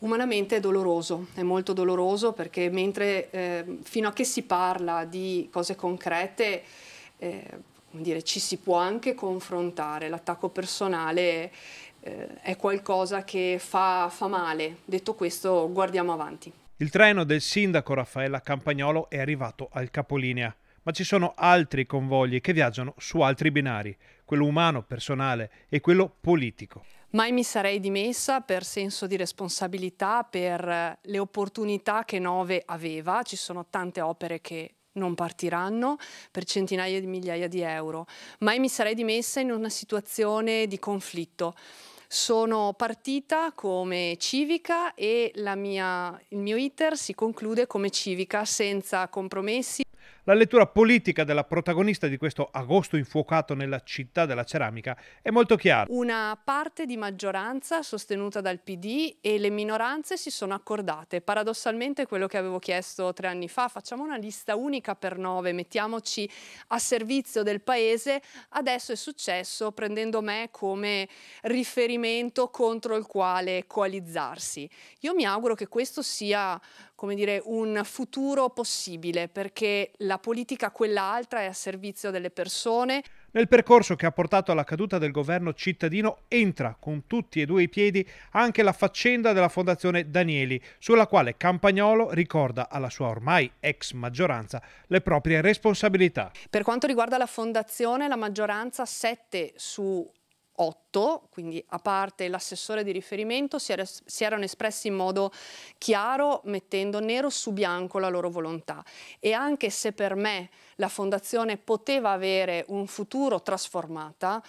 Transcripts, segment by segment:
Umanamente è doloroso, è molto doloroso perché mentre eh, fino a che si parla di cose concrete, eh, dire, ci si può anche confrontare, l'attacco personale eh, è qualcosa che fa, fa male. Detto questo, guardiamo avanti. Il treno del sindaco Raffaella Campagnolo è arrivato al capolinea, ma ci sono altri convogli che viaggiano su altri binari, quello umano, personale e quello politico. Mai mi sarei dimessa per senso di responsabilità, per eh, le opportunità che Nove aveva. Ci sono tante opere che non partiranno per centinaia di migliaia di euro. Mai mi sarei dimessa in una situazione di conflitto. Sono partita come civica e mia, il mio iter si conclude come civica senza compromessi. La lettura politica della protagonista di questo agosto infuocato nella città della ceramica è molto chiara. Una parte di maggioranza sostenuta dal PD e le minoranze si sono accordate. Paradossalmente quello che avevo chiesto tre anni fa, facciamo una lista unica per nove, mettiamoci a servizio del paese, adesso è successo prendendo me come riferimento contro il quale coalizzarsi. Io mi auguro che questo sia, come dire, un futuro possibile perché la la politica quell'altra è a servizio delle persone. Nel percorso che ha portato alla caduta del governo cittadino entra con tutti e due i piedi anche la faccenda della Fondazione Danieli, sulla quale Campagnolo ricorda alla sua ormai ex maggioranza le proprie responsabilità. Per quanto riguarda la Fondazione, la maggioranza 7 su 8, quindi a parte l'assessore di riferimento, si, era, si, erano espressi in modo chiaro, mettendo nero su bianco la loro volontà. E anche se per me la fondazione poteva avere un futuro trasformata,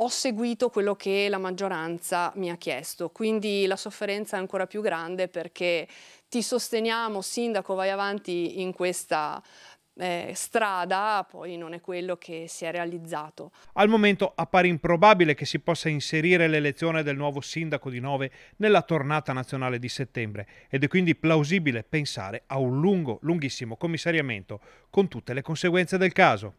ho seguito quello che la maggioranza mi ha chiesto. Quindi la sofferenza è ancora più grande perché ti sosteniamo, sindaco, vai avanti in questa eh, strada poi non è quello che si è realizzato. Al momento appare improbabile che si possa inserire l'elezione del nuovo sindaco di Nove nella tornata nazionale di settembre ed è quindi plausibile pensare a un lungo, lunghissimo commissariamento con tutte le conseguenze del caso.